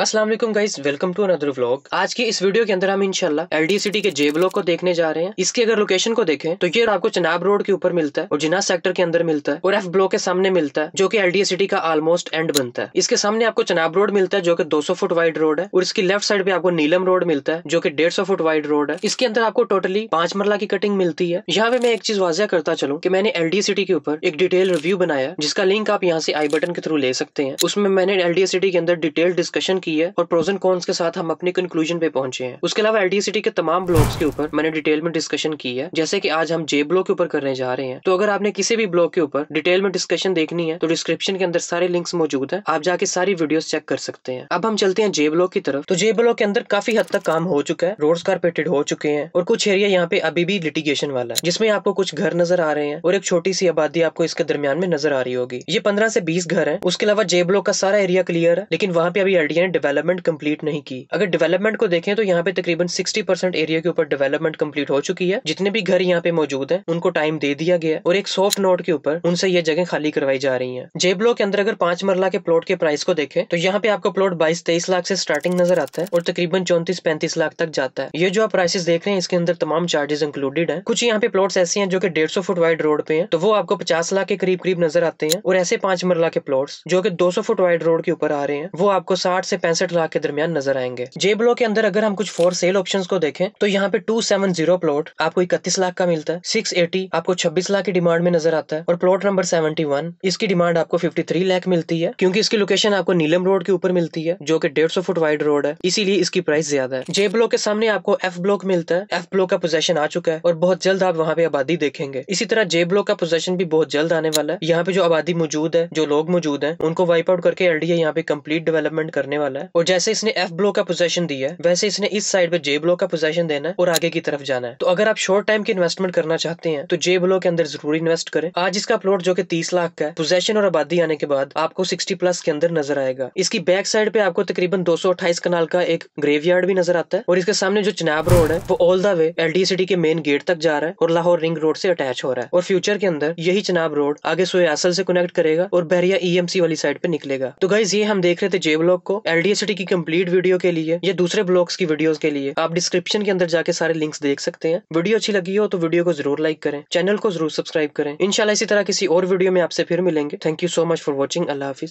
Aslam guys welcome to another vlog आज की इस वीडियो के अंदर हम इनशाला एल डी सिटी के जे ब्लॉक को देखने जा रहे हैं इसकी अगर लोकेशन को देखें तो ये आपको चनाब रोड के ऊपर मिलता है और जिना सेक्टर के अंदर मिलता है और एफ ब्लॉक के सामने मिलता है जो कि एल डी सिटी का ऑलमोस्ट एंड बनता है इसके सामने आपको चनाब रोड मिलता है जो कि 200 फुट वाइड रोड है और इसकी लेफ्ट साइड पे आपको नीलम रोड मिलता है जो की डेढ़ फुट वाइड रोड है इसके अंदर आपको टोटली पांच मरला की कटिंग मिलती है यहाँ पे मैं एक चीज वाजिया करता चलूँ की मैंने एल डी सिटी के ऊपर एक डिटेल रिव्यू बनाया जिसका लिंक आप यहाँ से आई बटन के थ्रू ले सकते हैं उसमें मैंने एल डी सिटी के अंदर डिटेल डिस्कशन की की है और प्रोजन कॉन्स के साथ हम अपने कंक्लूजन पे पहुंचे हैं उसके अलावा एलडीसिटी के तमाम ब्लॉक्स के ऊपर मैंने डिटेल में डिस्कशन की है जैसे कि आज हम जे ब्लॉक के ऊपर करने जा रहे हैं तो अगर आपने किसी भी ब्लॉक के ऊपर डिटेल में डिस्कशन देखनी है तो डिस्क्रिप्शन के अंदर सारे लिंक्स मौजूद है आप जाके सारी वीडियो चेक कर सकते हैं अब हम चलते हैं जे ब्लॉक की तरफ तो जे ब्लॉक के अंदर काफी हद तक काम हो चुका है रोड कारपेटेड हो चुके हैं और कुछ एरिया यहाँ पे अभी भी लिटिगेशन वाला है जिसमें आपको कुछ घर नजर आ रहे हैं और एक छोटी सी आबादी आपको इसके दरमियान में नजर आ रही होगी ये पंद्रह से बीस घर है उसके अलावा जे ब्लॉक का सारा एरिया क्लियर है लेकिन वहाँ पे अभी एलडीए ने डेवलपमेंट कंप्लीट नहीं की अगर डेवलपमेंट को देखें तो यहाँ पे तकरीबन सिक्सटी परसेंट एरिया के ऊपर डेवलपमेंट कंप्लीट हो चुकी है जितने भी घर यहाँ पे मौजूद है उनको टाइम दे दिया गया और एक सॉफ्ट नोट के ऊपर उनसे ये जगह खाली करवाई जा रही है जे ब्लॉक के अंदर अगर पांच मरला के प्लॉट के प्राइस को देखें तो यहाँ पे आपको प्लॉट बाईस तेईस लाख से स्टार्टिंग नजर आता है और तकरीबन चौंतीस पैंतीस लाख तक जाता है ये जो आप प्राइसेस देख रहे हैं इसके अंदर तमाम चार्जेस इंक्लूडेड है कुछ यहाँ पे प्लॉट्स ऐसे हैं जो कि डेढ़ सौ फुट वाइड रोड पे है तो वो आपको पचास लाख के करीब करीब नजर आते हैं और ऐसे पांच मरला के प्लॉट्स जो कि सौ फुट वाइड रोड के ऊपर आ रहे हैं वो आपको साठ से पैंसठ लाख के दरमियान नजर आएंगे जे ब्लॉक के अंदर अगर हम कुछ फोर सेल ऑप्शन को देखें तो यहाँ पे टू सेवन जीरो प्लॉट आपको इकतीस लाख का मिलता है सिक्स एटी आपको छब्बीस लाख की डिमांड में नजर आता है और प्लॉट नंबर सेवेंटी वन इसकी डिमांड आपको फिफ्टी थ्री लाख मिलती है क्योंकि इसकी लोकेशन आपको नीलम रोड के ऊपर मिलती है जो की डेढ़ सौ फुट वाइड रोड है इसीलिए इसकी प्राइस ज्यादा है जे ब्लॉक के सामने आपको एफ ब्लॉक मिलता है एफ ब्लॉक का पोजेशन आ चुका है और बहुत जल्द आप वहाँ पे आबादी देखेंगे इसी तरह जे ब्लॉक का पोजेशन भी बहुत जल्द आने वाला है यहाँ पे जो आबादी मौजूद है जो लोग मौजूद है उनको वाइप आउट करके एलडीए यहाँ पे कम्प्लीट डेवलपमेंट करने वाला वाला है और जैसे इसने एफ ब्लॉक का पोजेशन दिया है वैसे इसने इस साइड पे जे ब्लॉक का पोजेशन देना है और आगे की तरफ जाना है तो अगर आप शॉर्ट टाइम की इन्वेस्टमेंट करना चाहते हैं तो जे ब्लॉक के अंदर जरूर इन्वेस्ट करें आज इसका प्लॉट जो कि तीस लाख का है पोजेशन और आबादी आने के बाद आपको सिक्सटी प्लस के अंदर नजर आएगा इसकी बैक साइड पे आपको तकरीबन दो कनाल का एक ग्रेवयार्ड भी नजर आता है और इसके सामने जो चनाब रोड है वो all the way L city के मेन गेट तक जा रहा है और लाहौर रिंग रोड से अटैच हो रहा है और फ्यूचर के अंदर यही चनाब रोड आगे सोयासल से कनेक्ट करेगा और बहरिया ईएमसी e वाली साइड पे निकलेगा तो गाइज ये हम देख रहे थे जे ब्लॉक को एल एलडीएसटी की कंप्लीट वीडियो के लिए या दूसरे ब्लॉग्स की वीडियोस के लिए आप डिस्क्रिप्शन के अंदर जाके सारे लिंक्स देख सकते हैं वीडियो अच्छी लगी हो तो वीडियो को जरूर लाइक करें चैनल को जरूर सब्सक्राइब करें इनशाला इसी तरह किसी और वीडियो में आपसे फिर मिलेंगे thank you so much for watching अल्लाह हाफिज